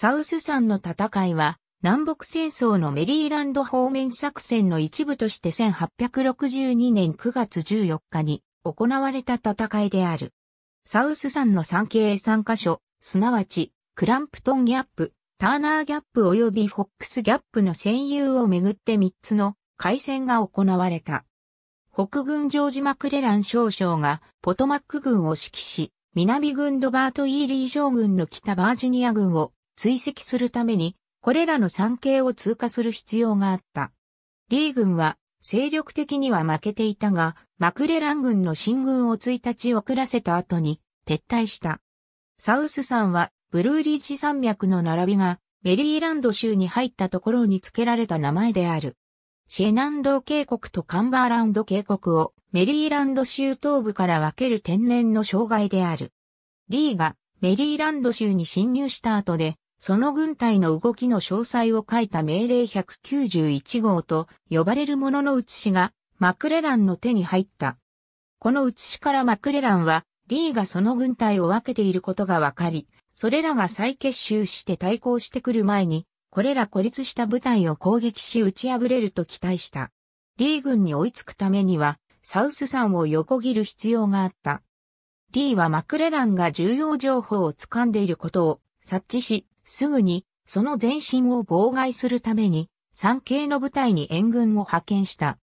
サウス山の戦いは、南北戦争のメリーランド方面作戦の一部として1862年9月14日に行われた戦いである。サウス山の山系3カ所、すなわち、クランプトンギャップ、ターナーギャップ及びフォックスギャップの占有をめぐって3つの海戦が行われた。北軍ジョージ・マクレラン少将がポトマック軍を指揮し、南軍ドバート・イーリー将軍の北バージニア軍を追跡するために、これらの山系を通過する必要があった。リー軍は、精力的には負けていたが、マクレラン軍の進軍を1日遅らせた後に、撤退した。サウス山は、ブルーリッジ山脈の並びが、メリーランド州に入ったところに付けられた名前である。シェナンド渓谷とカンバーランド渓谷をメリーランド州東部から分ける天然の障害である。リーがメリーランド州に侵入した後でその軍隊の動きの詳細を書いた命令191号と呼ばれるものの写しがマクレランの手に入った。この写しからマクレランは、リーがその軍隊を分けていることが分かり、それらが再結集して対抗してくる前に、これら孤立した部隊を攻撃し打ち破れると期待した。リー軍に追いつくためには、サウス山を横切る必要があった。リーはマクレランが重要情報を掴んでいることを察知し、すぐに、その前進を妨害するために、三系の部隊に援軍を派遣した。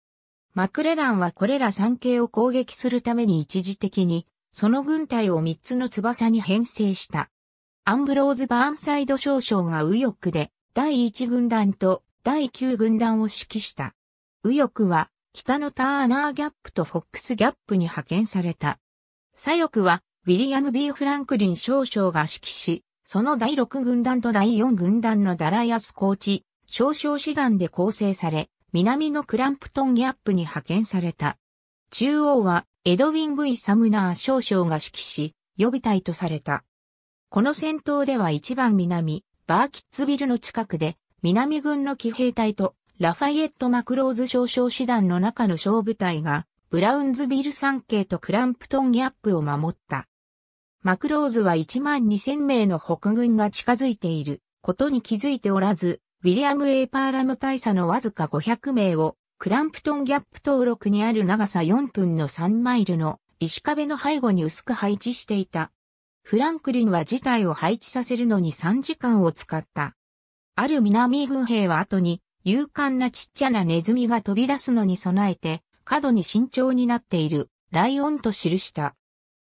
マクレランはこれら三系を攻撃するために一時的に、その軍隊を三つの翼に編成した。アンブローズ・バーンサイド少将が右翼で、第一軍団と第九軍団を指揮した。右翼は、北のターナーギャップとフォックスギャップに派遣された。左翼は、ウィリアム・ B・ フランクリン少将が指揮し、その第6軍団と第4軍団のダライアスコーチ、少々師団で構成され、南のクランプトンギャップに派遣された。中央は、エドウィン・グイ・サムナー少将が指揮し、予備隊とされた。この戦闘では一番南、バーキッツビルの近くで、南軍の騎兵隊と、ラファイエット・マクローズ少将師団の中の小部隊が、ブラウンズビル山系とクランプトンギャップを守った。マクローズは1万2000名の北軍が近づいていることに気づいておらず、ウィリアム・エーパーラム大佐のわずか500名をクランプトンギャップ登録にある長さ4分の3マイルの石壁の背後に薄く配置していた。フランクリンは事態を配置させるのに3時間を使った。ある南軍兵は後に勇敢なちっちゃなネズミが飛び出すのに備えて、過度に慎重になっている、ライオンと記した。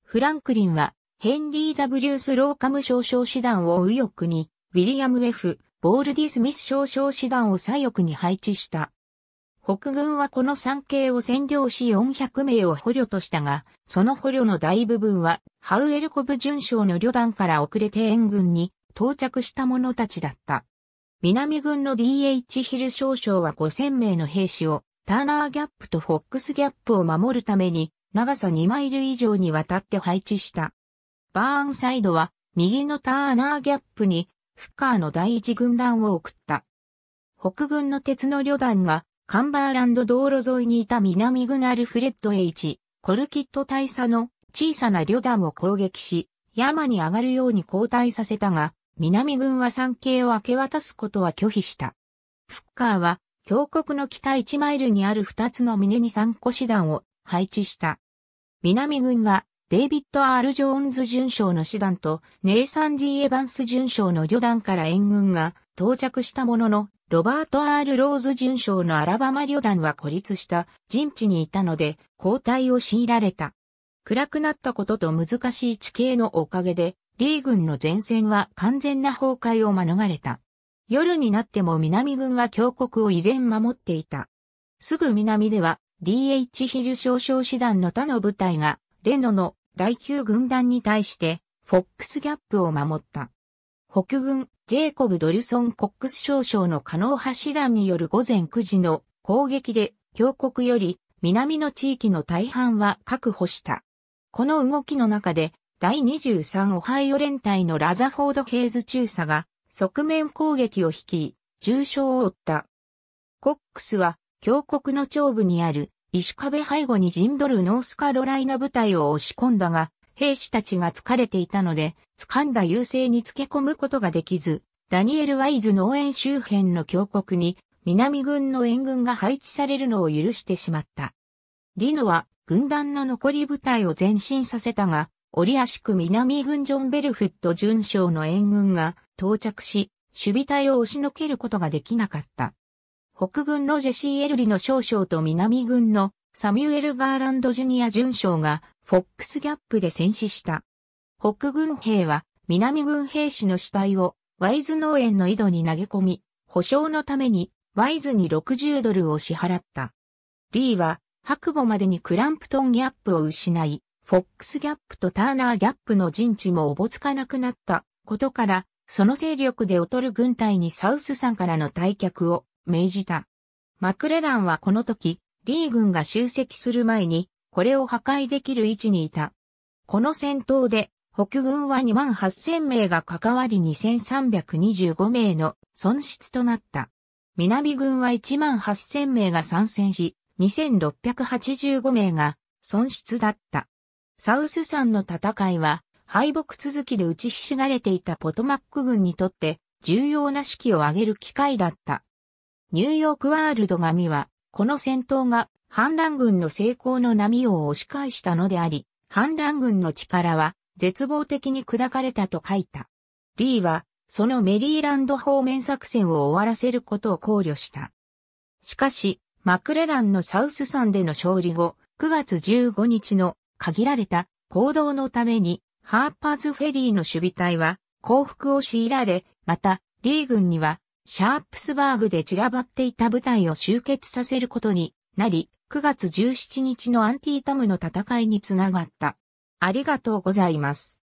フランクリンはヘンリー・ W・ スローカム少将師団を右翼に、ウィリアム・ F・ ボールディ・スミス少将師団を左翼に配置した。北軍はこの山系を占領し400名を捕虜としたが、その捕虜の大部分は、ハウエルコブ巡将の旅団から遅れて援軍に到着した者たちだった。南軍の DH ヒル少将は5000名の兵士を、ターナーギャップとフォックスギャップを守るために、長さ2マイル以上にわたって配置した。バーンサイドは、右のターナーギャップに、フッカーの第一軍団を送った。北軍の鉄の旅団が、カンバーランド道路沿いにいた南軍アルフレッド H、コルキット大佐の小さな旅団を攻撃し、山に上がるように交代させたが、南軍は山系を明け渡すことは拒否した。フッカーは、峡谷の北1マイルにある2つの峰に3個師団を配置した。南軍は、デイビッド・アール・ジョーンズ巡将の師団とネイサン・ジー・エヴァンス巡将の旅団から援軍が到着したものの、ロバート・アール・ローズ巡将のアラバマ旅団は孤立した陣地にいたので交代を強いられた。暗くなったことと難しい地形のおかげで、リー軍の前線は完全な崩壊を免れた。夜になっても南軍は峡谷を依然守っていた。すぐ南では DH ヒル少将師団の他の部隊が、レノの第9軍団に対して、フォックスギャップを守った。北軍、ジェイコブ・ドリュソン・コックス少将の加納派師団による午前9時の攻撃で、峡谷より南の地域の大半は確保した。この動きの中で、第23オハイオ連隊のラザフォード・ヘイズ中佐が、側面攻撃を引き、重傷を負った。コックスは、峡谷の長部にある石壁背後に陣取るノースカロライナ部隊を押し込んだが、兵士たちが疲れていたので、掴んだ優勢につけ込むことができず、ダニエル・ワイズ農園周辺の峡谷に、南軍の援軍が配置されるのを許してしまった。リノは、軍団の残り部隊を前進させたが、折足区南軍ジョンベルフット巡将の援軍が到着し、守備隊を押しのけることができなかった。北軍のジェシー・エルリの少将と南軍のサミュエル・ガーランド・ジュニア巡将がフォックスギャップで戦死した。北軍兵は南軍兵士の死体をワイズ農園の井戸に投げ込み、保証のためにワイズに60ドルを支払った。リーは白母までにクランプトンギャップを失い、フォックスギャップとターナーギャップの陣地もおぼつかなくなったことから、その勢力で劣る軍隊にサウスさんからの退却を命じた。マクレランはこの時、リー軍が集積する前に、これを破壊できる位置にいた。この戦闘で、北軍は2万8000名が関わり2325名の損失となった。南軍は1万8000名が参戦し、2685名が損失だった。サウス山の戦いは敗北続きで打ちひしがれていたポトマック軍にとって重要な指揮を上げる機会だった。ニューヨークワールド紙は、この戦闘が反乱軍の成功の波を押し返したのであり、反乱軍の力は絶望的に砕かれたと書いた。リーは、そのメリーランド方面作戦を終わらせることを考慮した。しかし、マクレランのサウス山での勝利後、9月15日の限られた行動のために、ハーパーズフェリーの守備隊は降伏を強いられ、また、リー軍にはシャープスバーグで散らばっていた部隊を集結させることになり、9月17日のアンティータムの戦いにつながった。ありがとうございます。